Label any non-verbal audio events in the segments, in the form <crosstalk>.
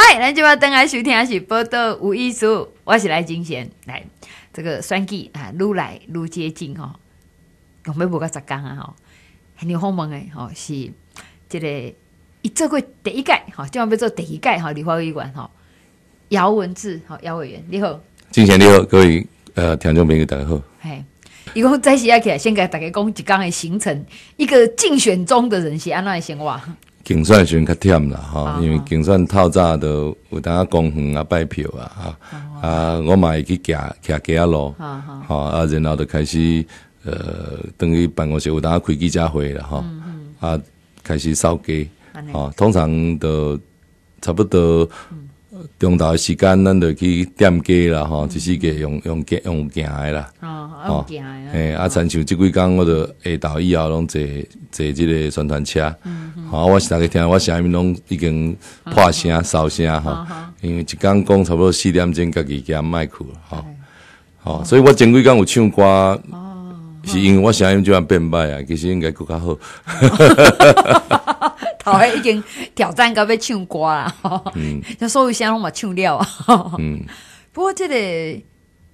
嗨，咱就要登来收听还是播到吴意思，我是来金贤，来这个选举啊，越来越接近吼，我们要个十天啊，哈，很有好梦的，哈，是这个一做过第一届，吼，今晚要做第一届，哈，立法员哈，姚文志，哈，姚委员，你好，金贤你好，各位呃听众朋友大家好，嘿。一共再写下来，先给大家讲一天的行程，一个竞选中的人是安的生活？竞选时阵较忝啦，吼，因为竞选透早都有当公园啊，拜票啊，啊，我嘛会去行行街脚路，吼，啊，然后就开始呃，等于办公室有当开记者会啦，吼，啊，开始扫街，吼，通常都差不多。中昼诶时间，咱就去点歌啦，吼，就是计用用用诶啦，哦哦，听诶，啊，亲像即几工我着下昼以后拢坐坐即个宣传车，嗯嗯，好，我是逐个听，我声音拢已经破声、骚声吼，因为一工讲差不多四点钟，家己加麦克了吼，吼。所以我前几工有唱歌，是因为我声音就要变歹啊，其实应该更较好，<laughs> 已经挑战个要唱歌啊，<laughs> 所以先我冇唱了。啊，嗯，<laughs> 不过这个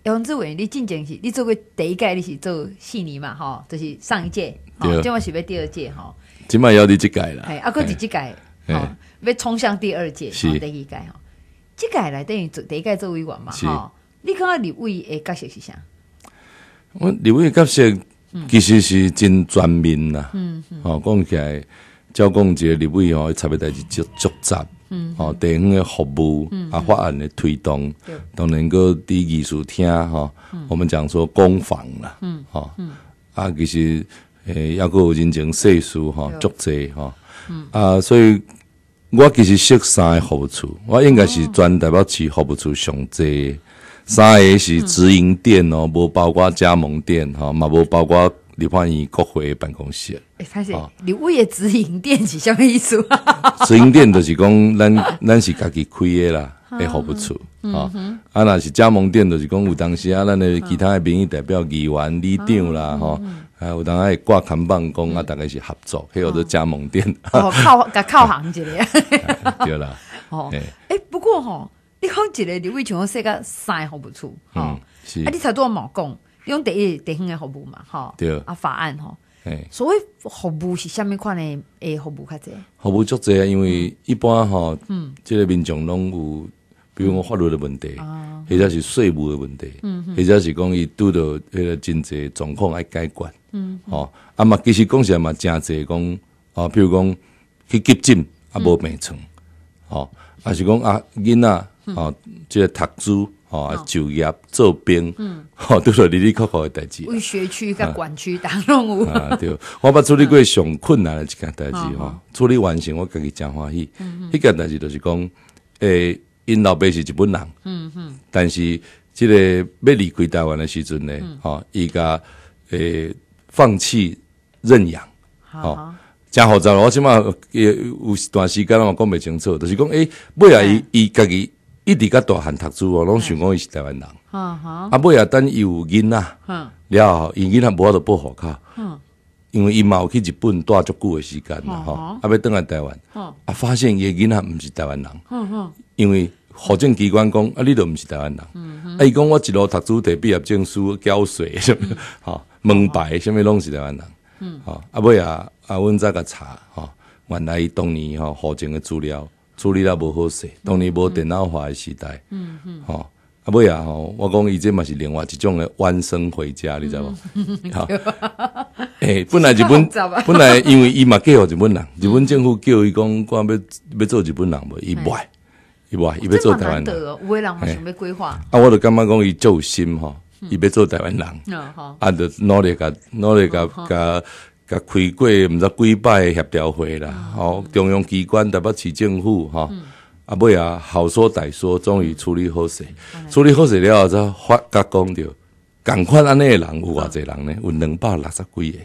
杨志伟，你进前是，你做过第一届你是做四年嘛？哈，就是上一届，今物是不第二届？哈，今物要第这届了，啊，哥第这届，要冲向第二届，是第一届，哈，这届来等于做第一届做委员嘛？哈，你看啊，李伟的角色是啥？我李伟角色其实是真全面呐，嗯，好讲起来。照讲一个职位哦，差别多是做作嗯，哦，地方的服务啊，法案的推动，都能够伫艺术厅吼，我们讲说工坊啦，吼，啊，其实诶，一个认真细数吼，足者吼，啊，所以我其实识三个好处，我应该是专代表市服务处上济，三个是直营店哦，无包括加盟店吼，嘛无包括。立欢院国会办公室。哎，三姐，你物业直营店是什么意思？<laughs> 直营店就是讲，咱咱是家己开的啦，也好不错。啊，啊，那是加盟店，就是讲有当时啊，咱的其他的民意代表议员、理事长啦，哈，有当爱挂靠办公啊，大概是合作，还有都加盟店。哦，靠，<laughs> 靠行一里。<laughs> 对啦。哦，哎，不过吼，你讲一个刘伟强我说个三好不错，是。啊，你才仔毛讲？用第一第一个服务嘛，吼，对啊法案吼，哎，所谓服务是虾物款的诶服务较侪，服务足侪啊，因为一般吼，嗯，即个民众拢有，比如讲法律的问题，或者是税务的问题，嗯，或者是讲伊拄着迄个真济状况爱解决，嗯，吼，啊嘛，其实讲实来嘛，诚济讲，啊，比如讲去急诊啊，无病床，吼，啊是讲啊，囡啊，吼，即个读书。哦，就业、做兵，<laughs> 哦，都是利利扣扣的代志。为学区甲管区打任务啊，对。我捌处理过上困难的一件代志吼，处理完成我家己诚欢喜。迄件代志就是讲，诶，因老爸是日本人，嗯嗯，但是即个要离开台湾的时阵呢，哦，伊甲诶放弃认养，好，诚复杂咯。我起码有段时间我讲袂清楚，就是讲诶，尾来伊伊家己。一直噶大汉读书哦，拢想讲伊是台湾人。啊尾阿啊，等伊有囡啦，了，伊囡仔无法度报户口。因为伊有去日本住足久诶时间啦，吼，啊要倒来台湾，啊，发现诶囡仔毋是台湾人。哼。因为户政机关讲，啊，你都毋是台湾人。嗯伊讲我一路读书摕毕业证书、缴税什么，吼，门牌什么拢是台湾人。嗯。啊，尾啊，啊，阮则再查，吼，原来伊当年吼户政诶资料。处理啦无好势，当年无电脑化的时代，嗯嗯，吼，阿妹啊吼，我讲伊这嘛是另外一种的弯身回家，你知道无？好，<laughs> 诶，本来日本 <laughs> 本来因为伊嘛叫伊日本人，日本政府叫伊讲，看要要做日本人无？伊不，伊不，伊要做台湾人。有蛮人嘛想要规划？啊，我就感觉讲伊做心吼，伊要做台湾人，啊哈，就努力甲努力甲甲。甲开过毋知几摆协调会啦，哦，中央机关台北市政府吼，啊尾啊好说歹说，终于处理好势，处理好势了后则发甲讲着，共款安尼诶人有偌济人呢？有两百六十几个，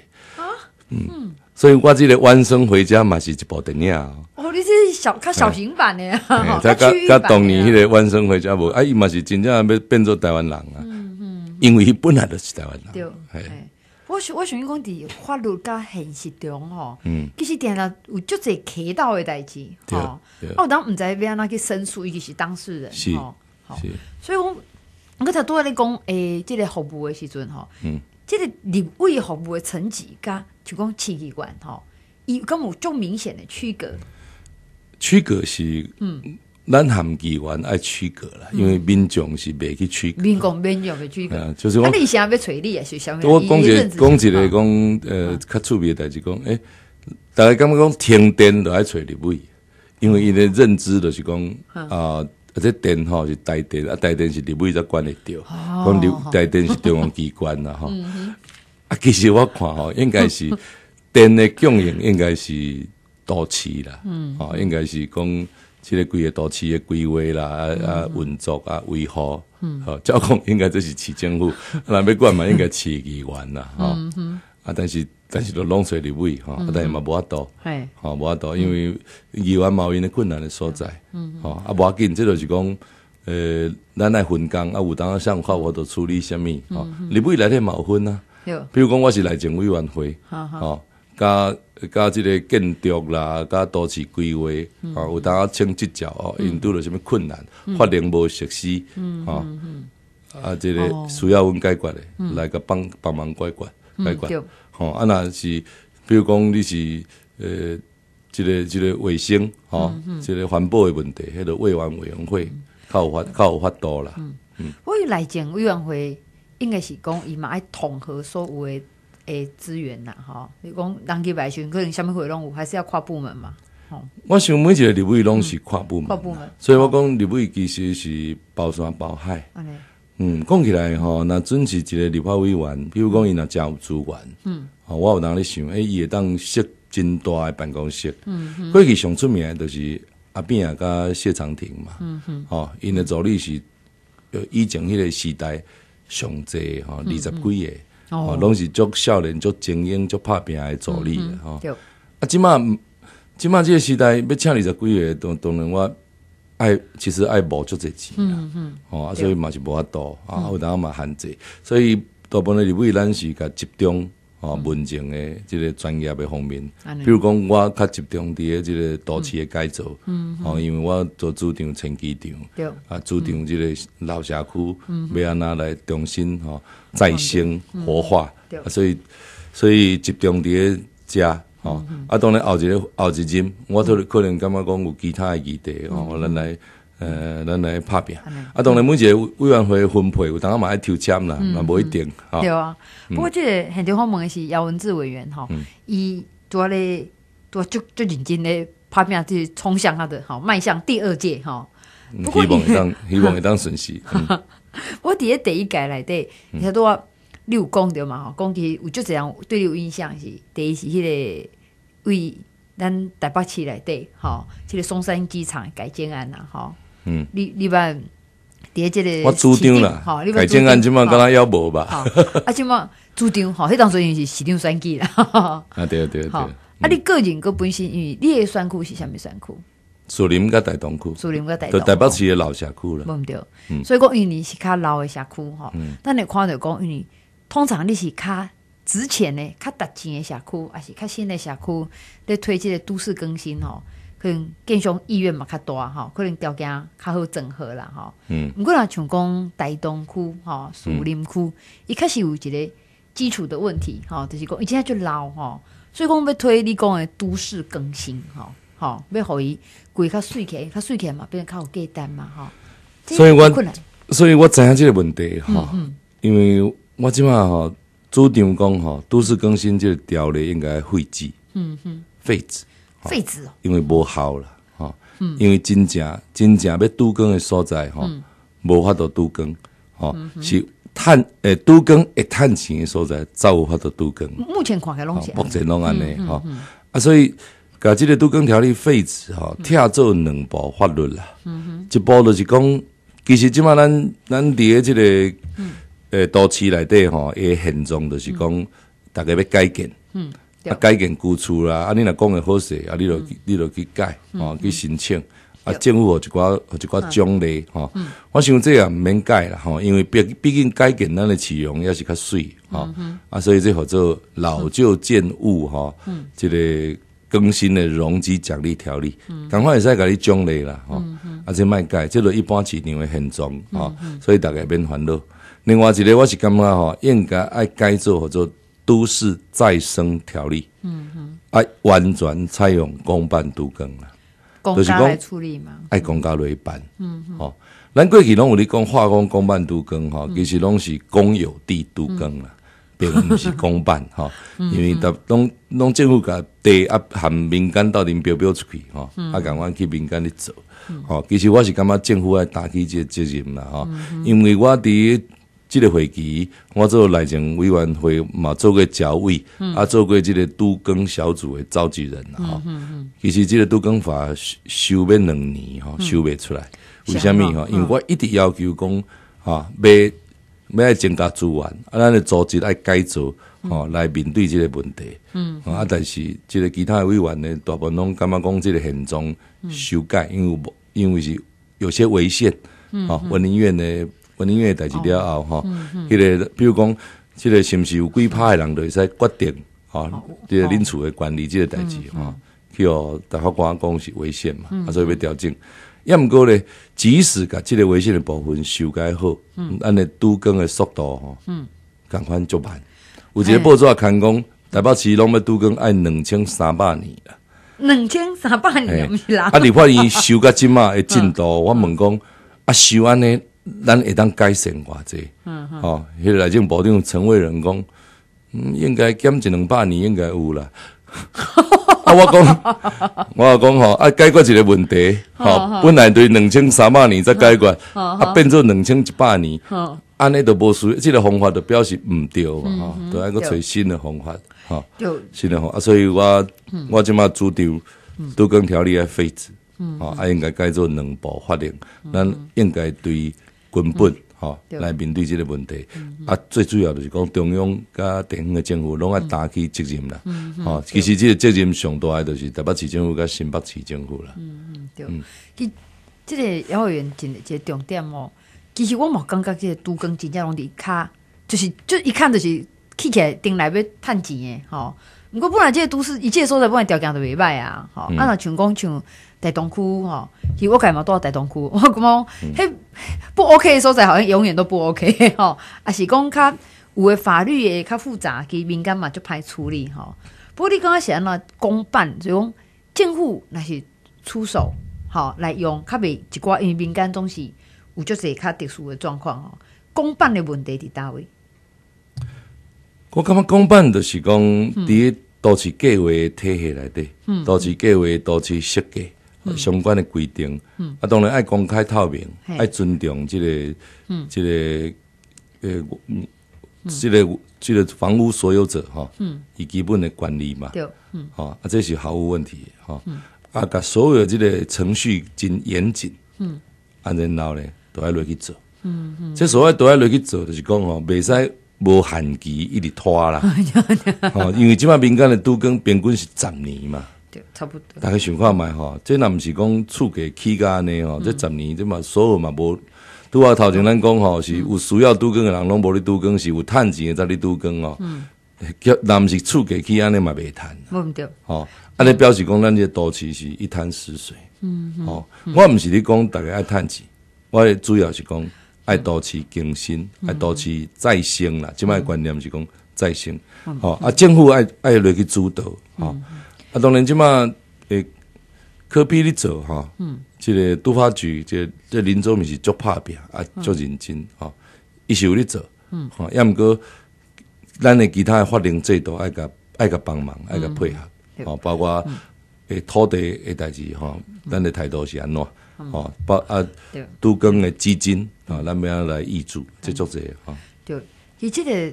嗯，所以我即个《弯生回家》嘛是一部电影，哦，你这是小较小型版的，他 <laughs> 甲域他当年迄个《弯生回家》无，啊，伊嘛是真正要变做台湾人啊，因为伊本来就是台湾人，对。我想我想讲伫法律甲现实中吼，嗯，其实定了有足侪渠道的代志吼，哦，咱毋知安怎去申诉，伊就是当事人吼，所以，我我才多咧讲诶，即个服务的时阵吼，嗯，即个立位服务的层级甲，就讲七七关吼，伊根本有足明显的区隔，区隔是嗯。咱含议员爱区隔啦，因为民众是袂去区隔。民众、民众袂区隔。啊，就是我。那你现在要找你也是想？我讲起讲一个讲，呃，较趣味的代志讲，诶，大家感觉讲停电，都爱找立委，因为伊的认知就是讲啊，这电吼是台电啊，台电是立委在管会着。讲讲台电是中央机关啦，吼。啊，其实我看吼，应该是 <laughs> 电的供应应该是到期啦，嗯。哦，应该是讲。即个规个都市的规位啦，啊啊运作啊护，嗯，好，交通应该这是市政府来管嘛，应该市议员嗯好。啊，但是但是都弄水的位，吼，但是嘛无法多，吼，无法度，因为议员、毛因的困难的所在，吼，啊，无要紧，这就是讲，呃，咱来分工啊，有当个想法我都处理什吼，立委内底嘛有分啊？有，比如讲我是内政委会，吼吼。加加即个建筑啦，加都市规划，有当啊牵接着哦。因拄着什物困难，法令无实施，啊，啊即个需要阮解决的，来个帮帮忙解决解决。吼，啊若是，比如讲你是呃，即个即个卫生，吼，即个环保的问题，迄个委员委员会较有法较有法度啦。嗯嗯，我来讲委员会应该是讲伊嘛爱统合所有的。诶，资源呐，哈！你讲南极白熊，可能物米会有，还是要跨部门嘛？我想每一个立委拢是跨部门，跨部门。所以我讲立委其实是包山包海。嗯，讲起来吼，那准是一个立法委员，比如讲伊若常有资源，嗯，我有当咧想，诶，伊会当设真大诶办公室。嗯嗯。过去上出名就是阿扁啊，甲谢长廷嘛。嗯嗯。吼，因的助理是以前迄个时代上济吼，二十几个。哦，拢是足少年、足精英、足拍拼的助理的吼。啊，即码，即码这个时代要请二十几个，当然我爱，其实爱无足这钱啦。哦，所以嘛是无法度啊，有当嘛限制，所以大部分的位咱是甲集中。哦，文静的这个专业的方面，比如讲，我较集中伫个这个都市的改造，哦，因为我做主场城基场，啊，主场这个老社区要拿来重新吼再生活化，所以所以集中伫个家，哦，啊，当然后一个后一任，我都可能感觉讲有其他的余地哦，我来。呃，咱来拍拼，啊，当然每一个委员会分配有，当然嘛爱抽签啦，也无一定。对啊，不过这现很多方的是姚文志委员哈，伊做咧做足足认真咧拍片，去冲向他的吼，迈向第二届哈。望会当 <laughs> 希望会当顺势。我第一第一届底，你拄伊你有讲着嘛，讲起有就这样对你有印象是第一是迄个为咱台北市内底哈，就个松山机场改建案啦，哈。嗯，你你把叠这个，我主张了，好，改建案今嘛跟他要无吧，啊今嘛主张好，迄当时因是市场选举啦，<laughs> 啊对对对，啊你个人个本身，因为你的选区是啥物选区？树林甲大东区，树林甲大东，台北市的老社区了，对不对？所以讲因为是较老的社区吼，但你看着讲因为通常你是较。值钱呢，较值钱的社区，还是较新的社区，咧推这个都市更新吼、哦。可能加上意愿嘛较大吼，可能条件较好整合啦吼。嗯，不过啊，像讲大东区哈、树林区一确实有一个基础的问题哈，就是讲以前去捞哈，所以讲要推你讲的都市更新吼，哈要予伊贵卡税钱，他税钱嘛，不然靠订单嘛哈。所以我，所以我怎样这个问题哈，因为我即马哈主张讲哈都市更新这个条例应该废止，嗯哼，废止。废哦，因为无效了，哈，因为真正真正要拄更的所在，哈，无法度拄更，哈，是趁诶，拄更会趁钱的所在，才有法度拄更。目前看该拢起来，目前拢安尼，哈，啊，所以个这个杜更条例废止，吼，拆做两部法律啦，一部就是讲，其实即马咱咱伫诶这个，诶，都市内底，吼，的现状就是讲，大家要改建。啊，改建旧厝啦，啊，你若讲个好势，啊，你著你著去改，吼，去申请，啊，政府有一寡一寡奖励，吼。我想这毋免改啦，吼，因为毕毕竟改建，咱的使用也是较水，吼。啊，所以这合做老旧建筑物，哈，这个更新的容积奖励条例，赶快使甲你奖励啦，吼。啊，且卖改，即都一般市场会现状吼，所以大家免烦恼。另外一个我是感觉，吼，应该爱改造或者。都市再生条例，嗯哼，哎，完全采用公办独更啦，就是讲处理嘛，哎，公家来办，嗯哼，咱过去拢有咧讲化工公办独更哈，其实拢是公有地独更啦，并毋是公办吼，<laughs> 因为都拢拢政府甲地啊含民间到底标标出去吼，啊，赶快去民间咧做，吼。其实我是感觉政府爱担起这责任啦吼，因为我伫。即个会期，我做内政委员会嘛，做过教委，啊，做过即个都更小组的召集人嗯。其实即个都更法修编两年吼，修未出来，为什么吼？因为我一直要求讲啊，要爱增加资源，啊，的组织来改造，吼，来面对即个问题。嗯啊，但是即个其他委员呢，大部分拢感觉讲即个现状修改，因为无因为是有些违宪。嗯啊，文林院呢。我宁诶代志了后吼，迄个比如讲，这个是毋是有鬼拍的人会使决定吼，即个恁厝的管理即个代志吼，去互大法官讲是危险嘛，啊，所以要调整。要毋过咧，即使甲即个危险的部分修改好，嗯，安尼拄更的速度吼，嗯，赶快就办。有一个报纸也刊讲，台北市拢要拄更按两千三百年啊，两千三百年啦。啊，你发现修甲即码诶进度，<laughs> 我问讲啊，修安尼。咱会当改善偌济，嗯嗯。哦，迄个来就保证成为人工，应该减一两百年，应该有啦。<laughs> 啊，我讲，我讲吼，啊，解决一个问题，吼，本来对两千三百年再解决，啊，变做两千一百年，安尼都无输，即个方法都表示毋对嘛，吼，都爱个找新的方法，吼，新的方啊，所以我我即马主张，多讲条例爱废止，啊，啊应该改做两部法令，咱应该对。根本吼来面对这个问题，啊，最主要就是讲中央甲地方的政府拢爱担起责任啦。哦，其实这个责任上大就是台北市政府甲新北市政府啦。嗯嗯对，其这个幼儿园真一个重点哦。其实我嘛感觉这个都跟真正拢伫卡，就是就一看就是起起来定来要趁钱的吼。不过本来这个都市一切所在本来条件都袂歹啊，吼，按那像工像。大东区吼！实我感觉住在大东区，我觉迄 <laughs> 不 OK 的所在好像永远都不 OK，<laughs> 吼！啊，是讲较有法律也较复杂，实民间嘛就歹处理，吼。不过你刚刚讲了公办，就讲政府那是出手，吼来用较袂一寡，因为民间总是有足侪较特殊的状况，吼，公办的问题伫单位，我感觉公办就是讲第一都是计划体系内底，都是计划、都是设计。相关的规定，啊，当然爱公开透明，爱尊重这个，这个，呃，这个，这个房屋所有者哈，嗯，以基本的管理嘛，对，嗯，啊，这是毫无问题，的，哈，啊，甲所有这个程序真严谨，嗯，然后呢，都要落去做，嗯嗯，这所谓都要落去做，就是讲哦，未使无限期一直拖啦，哦，<laughs> 因为即摆民间的都更平均是十年嘛。对，差不多。大家想看卖吼，这若毋是讲厝价起价尼吼？这十年这嘛，所有嘛无，拄啊头前咱讲吼，是有需要拄更的人，拢无咧拄更，是有趁钱的才咧独更哦。嗯，若毋是厝价起安尼嘛，未趁。无毋对。吼，安尼表示讲，咱这都市是一滩死水。嗯吼，我毋是咧讲逐个爱趁钱，我主要是讲爱都市更新，爱都市再生啦。即摆观念是讲再生。吼，啊，政府爱爱落去主导。吼。啊，当然即马诶，可比你做吼，即个都发局，即即林州毋是足拍拼啊，足认真吼，伊是有咧做，吼，要毋过咱的其他诶法令制度爱甲爱甲帮忙，爱甲配合，吼，包括诶土地诶代志吼，咱的态度是安怎，吼，包啊，杜更的基金啊，咱边啊来协助协助者啊。对，伊即个。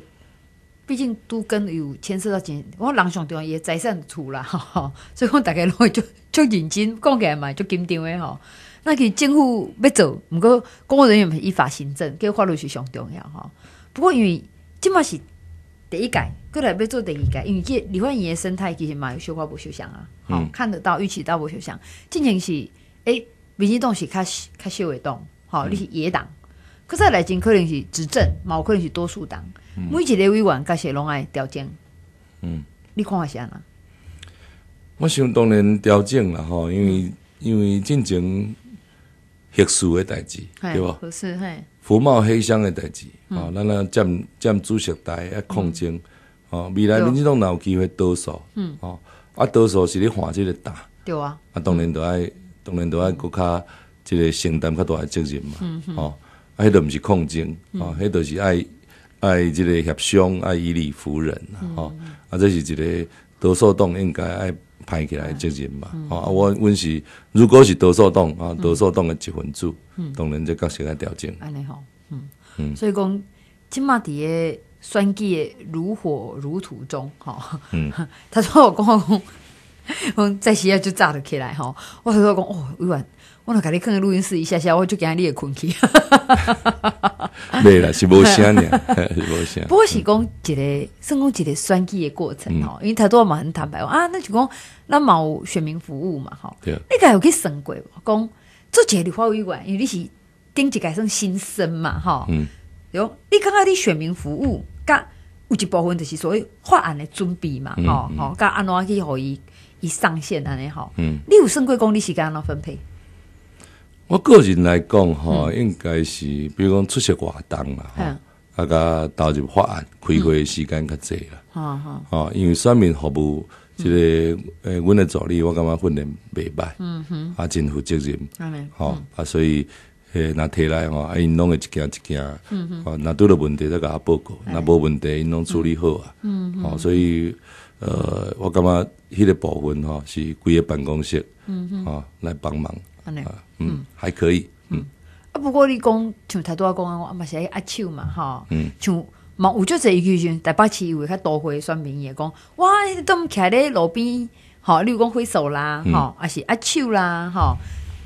毕竟都跟有牵涉到钱，我人上重要也在上图啦，<laughs> 所以讲大家拢会就足认真讲来嘛，足紧张的吼。那实政府要做，毋过公务人员是依法行政，计法律是上重要哈。不过因为即嘛是第一届，过来要做第二届，因为李焕英的生态其实嘛有小可不受伤啊，看得到预期到不受伤。今年是诶，明进党是较较小始微动，好，你是野党。可是内政可能是执政，有可能是多数党，每一个委员甲些拢爱调整。嗯，你看是安怎？我想当然调整了吼，因为因为进行特殊的代志，对吧？不是，嘿。狐冒黑箱的代志，哦，咱咱占占主席台要控精，哦，未来民众哪有机会多数？嗯，哦，啊，多数是你换这个打。对啊。啊，当然都爱，当然都爱，国较这个承担较大责任嘛，嗯哦。迄都毋是控争，啊，迄都是爱爱即个协商，爱以理服人，吼、啊，这是一个多数党应该爱派起来责任嘛，啊，我阮是如果是多数党啊，多数党诶一分子，当然这角色面调整，安尼吼，嗯嗯，所以讲即嘛伫诶选举如火如荼中，嗯，<laughs> 他说我讲讲。<laughs> 我再一啊就炸了起来吼，我那时讲哦，委婉，我若甲你看个录音试一下下，我就给他会困去。<laughs> 没啦，是无想哩，<laughs> 是无想。不过是讲一个算工，一个选举的过程吼，因为他都嘛，蛮坦白，啊，那就讲那毛选民服务嘛吼，你家有去算过，讲做几日花委员，因为你是顶一改算新生嘛吼，嗯，有你刚刚的选民服务，甲有一部分就是所谓法案的准备嘛，吼、吼，甲安怎去互伊。上线安尼好。嗯，你有算过讲你是安怎分配？我个人来讲哈，应该是比如讲出席活动啊，哈，啊甲投入法案开会时间较济了。吼、好哦，因为三面服务这个诶，阮的助理我感觉训练未歹，嗯哼，啊真负责任，吼，啊，所以诶若摕来吼，啊，因拢会一件一件，嗯哼，啊，若拄着问题再甲我报告，若无问题，因拢处理好啊，嗯哼，好，所以。呃，我感觉迄个部分吼是规个办公室，嗯啊来帮忙，嗯还可以，嗯啊不过你讲像太多讲啊，我嘛是阿手嘛吼、嗯，像嘛，有做这一句就台北市有为较多会算面也讲，哇，都唔徛咧路边，吼，例如讲挥手啦，吼，啊是阿手啦，吼，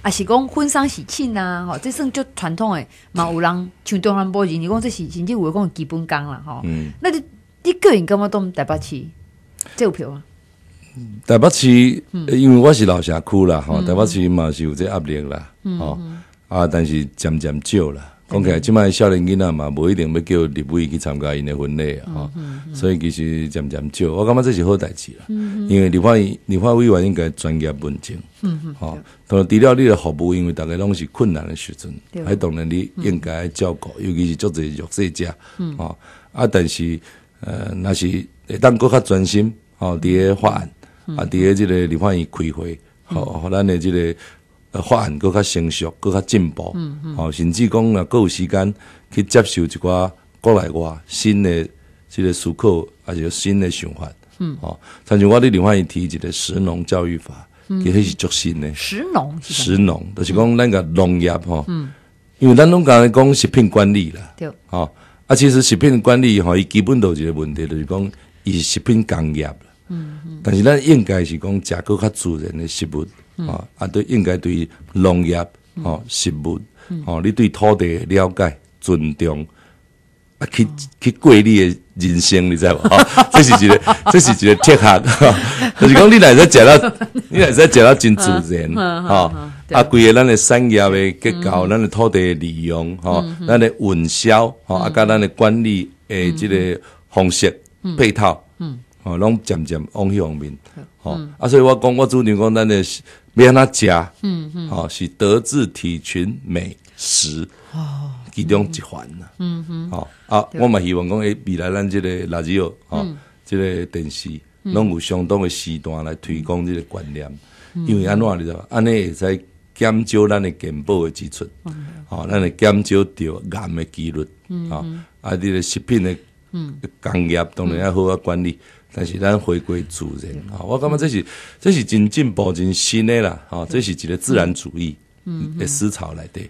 啊是讲婚丧喜庆啊，吼，即算足传统诶，嘛有人像中南部人，你讲即事情就唯讲基本功啦，吼，嗯。那你一个人感觉都毋大伯起？少票啊！台北市因为我是老城区啦，哈，台北市嘛是有这压力啦，嗯哦啊，但是渐渐少啦。讲起来，即摆少年囡仔嘛，无一定要叫立委去参加因的婚礼啊，哈，所以其实渐渐少。我感觉这是好代志啦，因为立法现你发现话应该专业稳健，嗯嗯，好。除了你的服务，因为大家拢是困难的时阵，还当然你应该照顾，尤其是做在弱势家，嗯，啊啊，但是。呃，那是，当搁较专心，吼，伫一个法案，啊，伫二个这个你法院开会，吼，互咱的即个法案搁较成熟，搁较进步，嗯嗯，吼，甚至讲若搁有时间去接受一寡国内外新的即个思考，啊，就新的想法，嗯，哦，参像我的你法院提一个食农教育法，嗯，实是足新的，食农，食农，就是讲咱个农业，吼，嗯，因为咱拢讲讲食品管理啦，对，哦。啊，其实食品管理吼，伊基本都一个问题，就是讲以食品工业。嗯嗯。但是咱应该是讲食够较自然的食物啊，啊，对，应该对农业、吼食物、吼你对土地了解、尊重。啊，去去过你的人生，你知道无？啊，<laughs> 这是一个，这是一个铁汉。<laughs> 就是讲，你来在食了，<laughs> 你来在食了真自然。哈。啊，规个咱的产业的结构，咱的土地的利用，哈，咱的营销，哈，啊，甲咱的管理诶，这个方式配套，嗯，哦，拢渐渐往迄方面，哈。啊，所以我讲，我主张讲，咱的不要那食，嗯嗯，哦，是德智体群美哦。其中一环呐，哦啊，我嘛希望讲，诶，未来咱即个垃圾哦，即个电视拢有相当的时段来推广即个观念，因为安怎哩，安尼会使减少咱的健保的支出，哦，咱会减少着癌的几率，啊，啊，这个食品的工业当然要好好管理，但是咱回归自然，啊，我感觉这是这是真进步，真新的啦，吼，这是一个自然主义的思潮来的。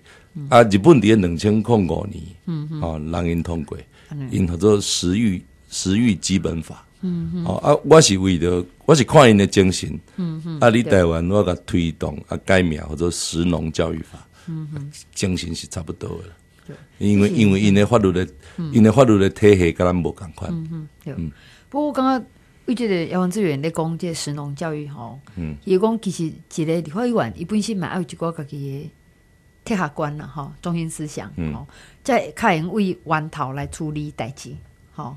啊！日本伫咧两千零五年，哦，人因通过，因合作《食欲食欲基本法》。哦，啊，我是为了，我是看因的精神。啊，你台湾我甲推动啊，改名或者《食农教育法》，精神是差不多的。因为因为因的法律的，因的法律的体系跟咱无同款。嗯嗯，有。不过刚刚我觉得杨志远在讲这食农教育，哈，嗯，也讲其实一个伊本一般是买一个家己的下关了哈，中心思想哈，在开用为源头来处理代志，吼。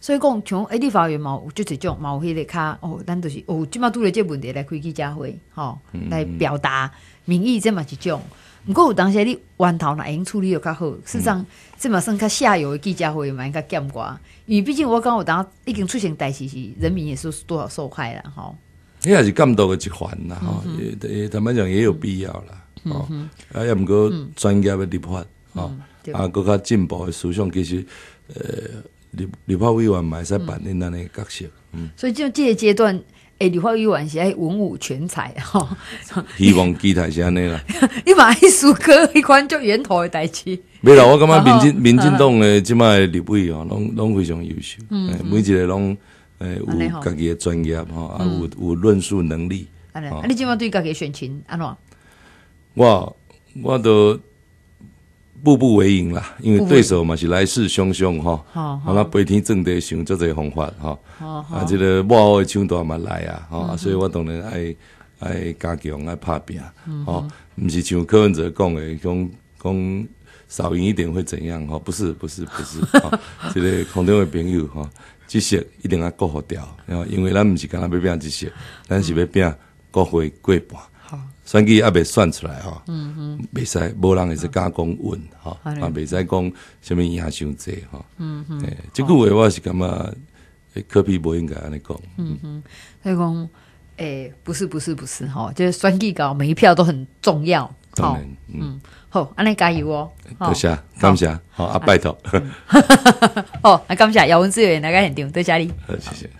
所以讲从 A D 法院嘛，就一种嘛，有迄个卡哦，咱都是哦，起码多了这问题来开记者会，吼，来表达民意这么一种。不过有当时你源头呢，处理又较好，事实上即嘛算较下游的记者会蛮较监管，因为毕竟我讲有当下已经出现代志时，人民也是多少受害了哈。也是这一环的吼，团呐，哈，他们讲也有必要了。哦，啊，也毋过专业诶立法，哦，啊，搁较进步诶思想，其实，呃，立立法委员嘛会使办演咱诶角色。所以就即个阶段，哎，立法委员是爱文武全才哈。<laughs> 希望几台安尼啦，你爱书歌以关注源头诶代志。没啦，我感觉 <laughs> 民进民进党诶即卖立委哦，拢拢非常优秀，每一个拢诶、有家己诶专业哈，啊，有有论述能力。啊，你即卖对家己诶选情安怎？我我都步步为营啦，因为对手嘛是来势汹汹哈，好了白天正地想做些方法哈，啊这个我我的枪队嘛来啊哈，所以我当然爱爱加强爱拍拼，吼，不是像柯文哲讲的讲讲少赢一点会怎样哈？不是不是不是，<laughs> 这个空中的朋友哈，这些一定要过好掉，因为咱毋是干那要拼这些，咱是要拼国会过半。选举要被算出来哈，未使无人会是敢讲稳吼，啊未使讲什么也太少吼，嗯哼，即句话我是感觉科比不应该安尼讲。嗯哼，所以讲诶，不是不是不是吼，就是选举搞每一票都很重要。好，嗯，好，安尼加油哦。多谢，感谢，好啊，拜托。哦，<laughs> 感谢姚文志员，大个很对，多谢你。好，谢谢。